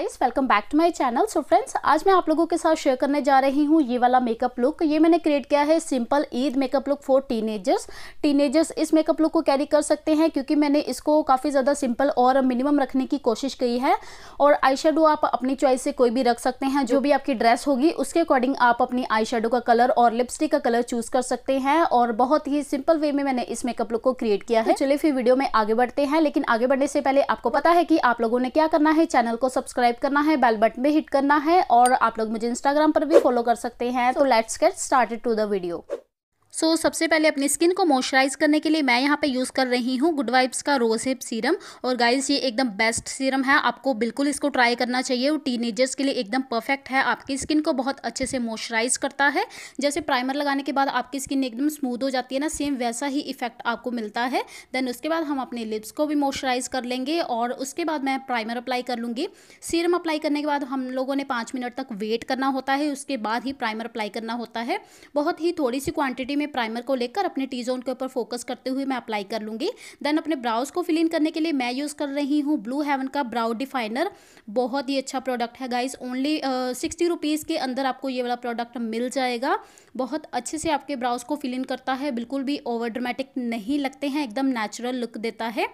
guys welcome back to my channel so friends आज मैं आप लोगों के साथ शेयर करने जा रही हूँ ये वाला मेकअप लुक ये मैंने क्रिएट किया है simple Eid makeup look for teenagers teenagers इस मेकअप लुक को कैरी कर सकते हैं क्योंकि मैंने इसको काफ़ी ज़्यादा सिंपल और मिनिमम रखने की कोशिश की है और आई आप अपनी चॉइस से कोई भी रख सकते हैं जो भी आपकी ड्रेस होगी उसके अकॉर्डिंग आप अपनी आई का कलर और लिपस्टिक का कलर चूज़ कर सकते हैं और बहुत ही सिंपल वे में मैंने इस मेकअप लुक को क्रिएट किया है तो चलिए फिर वीडियो में आगे बढ़ते हैं लेकिन आगे बढ़ने से पहले आपको पता है कि आप लोगों ने क्या करना है चैनल को सब्सक्राइब सब्सक्राइब करना है बेल बटन भी हिट करना है और आप लोग मुझे इंस्टाग्राम पर भी फॉलो कर सकते हैं तो let's get started to the video so so, सबसे पहले अपनी स्किन को मॉइस्चराइज करने के लिए मैं यहाँ पे यूज़ कर रही हूँ गुड वाइब्स का रोज हिप सीरम और गाइस ये एकदम बेस्ट सीरम है आपको बिल्कुल इसको ट्राई करना चाहिए वो टीनेजर्स के लिए एकदम परफेक्ट है आपकी स्किन को बहुत अच्छे से मॉइस्चराइज करता है जैसे प्राइमर लगाने के बाद आपकी स्किन एकदम स्मूद हो जाती है ना सेम वैसा ही इफेक्ट आपको मिलता है देन उसके बाद हम अपने लिप्स को भी मॉइस्चराइज कर लेंगे और उसके बाद मैं प्राइमर अप्लाई कर लूँगी सीरम अप्लाई करने के बाद हम लोगों ने पाँच मिनट तक वेट करना होता है उसके बाद ही प्राइमर अप्लाई करना होता है बहुत ही थोड़ी सी क्वान्टिटी मैं प्राइमर को लेकर अपने टी जोन के ऊपर फोकस करते हुए मैं अप्लाई कर लूँगी देन अपने ब्राउज को फिल इन करने के लिए मैं यूज़ कर रही हूँ ब्लू हेवन का ब्राउ डिफाइनर बहुत ही अच्छा प्रोडक्ट है गाइज ओनली सिक्सटी रुपीज़ के अंदर आपको ये वाला प्रोडक्ट मिल जाएगा बहुत अच्छे से आपके ब्राउज को फिल इन करता है बिल्कुल भी ओवर ड्रामेटिक नहीं लगते हैं एकदम नेचुरल लुक देता है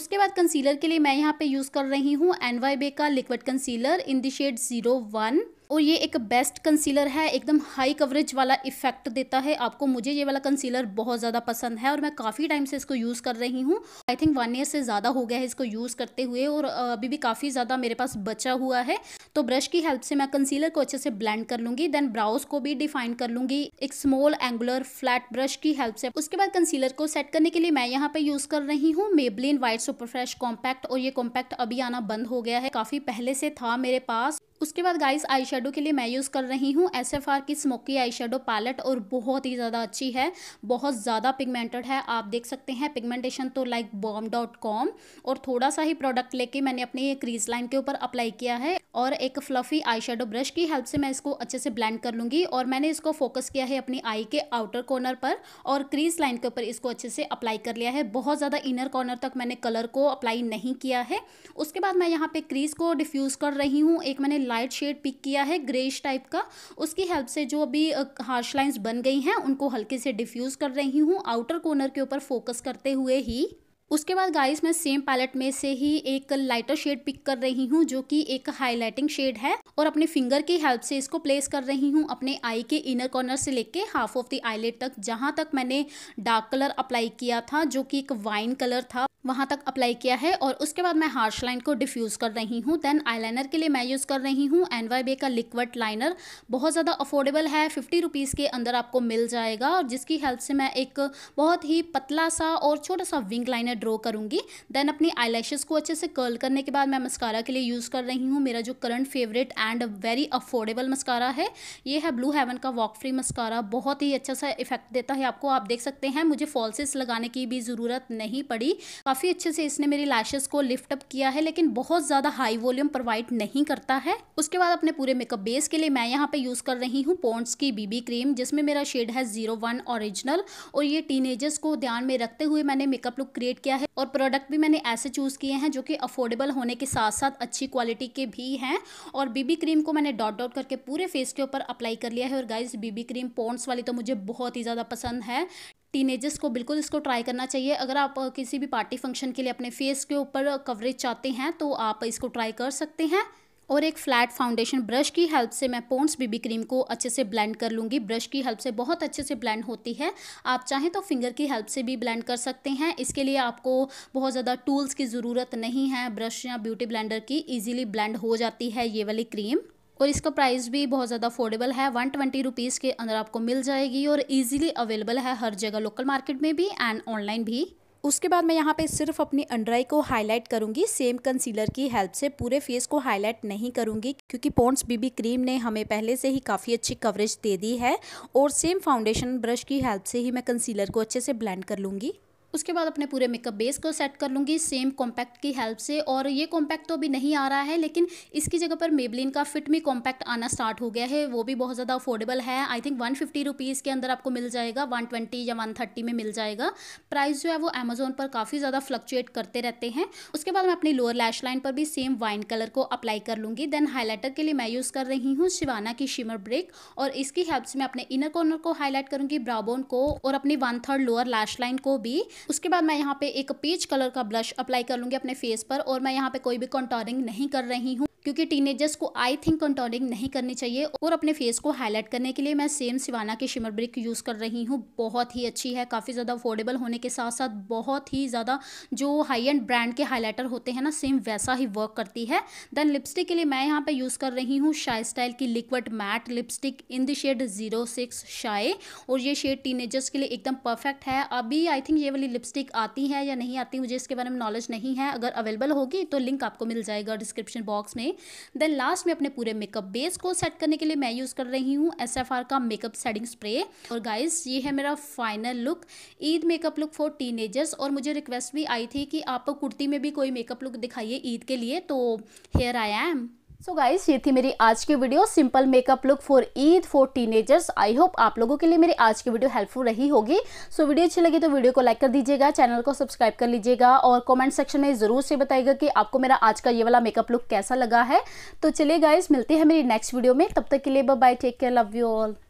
उसके बाद कंसीलर के लिए मैं यहाँ पे यूज़ कर रही हूँ एन का liquid concealer in the shade zero one और ये एक बेस्ट कंसीलर है एकदम हाई कवरेज वाला इफेक्ट देता है आपको मुझे ये वाला कंसीलर बहुत ज़्यादा पसंद है और मैं काफ़ी टाइम से इसको यूज़ कर रही हूँ आई थिंक वन ईयर से ज़्यादा हो गया है इसको यूज़ करते हुए और अभी भी काफ़ी ज़्यादा मेरे पास बचा हुआ है तो ब्रश की हेल्प से मैं कंसीलर को अच्छे से ब्लैंड कर लूँगी देन ब्राउज को भी डिफाइन कर लूँगी एक स्मॉल एंगुलर फ्लैट ब्रश की हेल्प से उसके बाद कंसीलर को सेट करने के लिए मैं यहाँ पर यूज़ कर रही हूँ मेबलिन वाइट सुपरफ्रेश कॉम्पैक्ट और ये कॉम्पैक्ट अभी आना बंद हो गया है काफ़ी पहले से था मेरे पास उसके बाद गाइस आई के लिए मैं यूज़ कर रही हूँ एस एफ आर की स्मोकी आई पैलेट और बहुत ही ज़्यादा अच्छी है बहुत ज़्यादा पिगमेंटेड है आप देख सकते हैं पिगमेंटेशन तो लाइक बॉम डॉट कॉम और थोड़ा सा ही प्रोडक्ट लेके मैंने अपने ये क्रीज लाइन के ऊपर अप्लाई किया है और एक फ्लफी आई ब्रश की हेल्प से मैं इसको अच्छे से ब्लैंड कर लूँगी और मैंने इसको फोकस किया है अपनी आई के आउटर कॉर्नर पर और क्रीज लाइन के ऊपर इसको अच्छे से अप्लाई कर लिया है बहुत ज़्यादा इनर कॉर्नर तक मैंने कलर को अप्लाई नहीं किया है उसके बाद मैं यहाँ पे क्रीज को डिफ्यूज़ कर रही हूँ एक मैंने लाइट लाइट शेड पिक किया है ग्रेश टाइप का उसकी हेल्प से जो अभी हार्श लाइन्स बन गई हैं उनको हल्के से डिफ्यूज़ कर रही हूँ आउटर कॉर्नर के ऊपर फोकस करते हुए ही उसके बाद गाइस मैं सेम पैलेट में से ही एक लाइटर शेड पिक कर रही हूँ जो कि एक हाईलाइटिंग शेड है और अपने फिंगर की हेल्प से इसको प्लेस कर रही हूँ अपने आई के इनर कॉर्नर से लेके हाफ ऑफ द आईलेट तक जहाँ तक मैंने डार्क कलर अप्लाई किया था जो कि एक वाइन कलर था वहाँ तक अप्लाई किया है और उसके बाद मैं हार्श लाइन को डिफ्यूज़ कर रही हूँ देन आईलाइनर के लिए मैं यूज़ कर रही हूँ एन वाई बे का लिक्विड लाइनर बहुत ज़्यादा अफोर्डेबल है फिफ्टी रुपीज़ के अंदर आपको मिल जाएगा और जिसकी हेल्प से मैं एक बहुत ही पतला सा और छोटा सा विंग लाइनर ड्रॉ करूँगी देन अपनी आई को अच्छे से कर्ल करने के बाद मैं मस्कारा के लिए यूज़ कर रही हूँ मेरा जो current favourite and very affordable mascara है ये है ब्लू हेवन का वॉक फ्री मस्कारा बहुत ही अच्छा सा इफेक्ट देता है आपको आप देख सकते हैं मुझे फॉल्सेस लगाने की भी ज़रूरत नहीं पड़ी काफ़ी अच्छे से इसने मेरी लैशेस को लिफ्टअप किया है लेकिन बहुत ज़्यादा हाई वॉल्यूम प्रोवाइड नहीं करता है उसके बाद अपने पूरे मेकअप बेस के लिए मैं यहाँ पर यूज़ कर रही हूँ पोन्ट्स की बीबी क्रीम जिसमें मेरा शेड है जीरो वन और ये टीनेजर्स को ध्यान में रखते हुए मैंने मेकअप लुक क्रिएट किया किया है और प्रोडक्ट भी मैंने ऐसे चूज़ किए हैं जो कि अफोर्डेबल होने के साथ साथ अच्छी क्वालिटी के भी हैं और बीबी क्रीम को मैंने डॉट डॉट करके पूरे फेस के ऊपर अप्लाई कर लिया है और गाइज बीबी क्रीम पोन्ट्स वाली तो मुझे बहुत ही ज़्यादा पसंद है टीनेजर्स को बिल्कुल इसको ट्राई करना चाहिए अगर आप किसी भी पार्टी फंक्शन के लिए अपने फेस के ऊपर कवरेज चाहते हैं तो आप इसको ट्राई कर सकते हैं और एक फ्लैट फाउंडेशन ब्रश की हेल्प से मैं पोन्स बीबी क्रीम को अच्छे से ब्लेंड कर लूँगी ब्रश की हेल्प से बहुत अच्छे से ब्लेंड होती है आप चाहें तो फिंगर की हेल्प से भी ब्लेंड कर सकते हैं इसके लिए आपको बहुत ज़्यादा टूल्स की ज़रूरत नहीं है ब्रश या ब्यूटी ब्लेंडर की ईजिली ब्लेंड हो जाती है ये वाली क्रीम और इसका प्राइस भी बहुत ज़्यादा अफोर्डेबल है वन ट्वेंटी रुपीज़ के अंदर आपको मिल जाएगी और ईजिली अवेलेबल है हर जगह लोकल मार्केट में भी एंड ऑनलाइन भी उसके बाद मैं यहाँ पे सिर्फ अपनी अंडर आई को हाईलाइट करूँगी सेम कंसीलर की हेल्प से पूरे फेस को हाईलाइट नहीं करूँगी क्योंकि पोन्स बीबी क्रीम ने हमें पहले से ही काफ़ी अच्छी कवरेज दे दी है और सेम फाउंडेशन ब्रश की हेल्प से ही मैं कंसीलर को अच्छे से ब्लेंड कर लूँगी उसके बाद अपने पूरे मेकअप बेस को सेट कर लूँगी सेम कॉम्पैक्ट की हेल्प से और ये कॉम्पैक्ट तो अभी नहीं आ रहा है लेकिन इसकी जगह पर मेबलिन का फिट मी कॉम्पैक्ट आना स्टार्ट हो गया है वो भी बहुत ज़्यादा अफोर्डेबल है I think one fifty rupees के अंदर आपको मिल जाएगा वन ट्वेंटी या वन थर्टी में मिल जाएगा प्राइस जो है वो अमेजोन पर काफ़ी ज़्यादा फ्लक्चुएट करते रहते हैं उसके बाद मैं अपनी लोअर लैश लाइन पर भी सेम वाइन कलर को अप्लाई कर लूँगी देन हाईलाइटर के लिए मैं यूज़ कर रही हूँ शिवाना की शिमर ब्रेक और इसकी हेल्प से मैं अपने इनर कॉर्नर को हाईलाइट करूँगी ब्राउबोन को और अपनी one third lower lash line को भी उसके बाद मैं यहाँ पे एक पीच कलर का ब्लश अप्लाई कर लूँगी अपने फेस पर और मैं यहाँ पे कोई भी कॉन्टोरिंग नहीं कर रही हूँ क्योंकि टीनेजर्स को आई थिंक कंटोरिंग नहीं करनी चाहिए और अपने फेस को हाईलाइट करने के लिए मैं सेम सिवाना के शिमर ब्रिक यूज़ कर रही हूँ बहुत ही अच्छी है काफ़ी ज़्यादा अफोर्डेबल होने के साथ साथ बहुत ही ज़्यादा जो हाई एंड ब्रांड के हाईलाइटर होते हैं ना सेम वैसा ही वर्क करती है देन लिपस्टिक के लिए मैं यहाँ पर यूज़ कर रही हूँ शाई स्टाइल की liquid matte lipstick in the shade zero six और ये शेड टीनेजर्स के लिए एकदम परफेक्ट है अभी आई थिंक ये वाली लिपस्टिक आती है या नहीं आती मुझे इसके बारे में नॉलेज नहीं है अगर अवेलेबल होगी तो लिंक आपको मिल जाएगा डिस्क्रिप्शन बॉक्स में देन लास्ट में अपने पूरे मेकअप बेस को सेट करने के लिए मैं यूज़ कर रही हूँ एस का मेकअप सेटिंग स्प्रे और गाइज ये है मेरा final look Eid makeup look for agers और मुझे रिक्वेस्ट भी आई थी कि आप कुर्ती में भी कोई मेकअप लुक दिखाइए ईद के लिए तो here I am so so guys ये थी मेरी आज की video simple makeup look for Eid for teenagers I hope आप लोगों के लिए मेरी आज की वीडियो हेल्पफुल रही होगी सो so, वीडियो अच्छी लगी तो वीडियो को लाइक कर दीजिएगा चैनल को सब्सक्राइब कर लीजिएगा और कमेंट सेक्शन में ज़रूर से बताइएगा कि आपको मेरा आज का ये वाला मेकअप लुक कैसा लगा है तो चलिए गाइज़ मिलती है मेरी नेक्स्ट वीडियो में तब तक के लिए bye take care love you all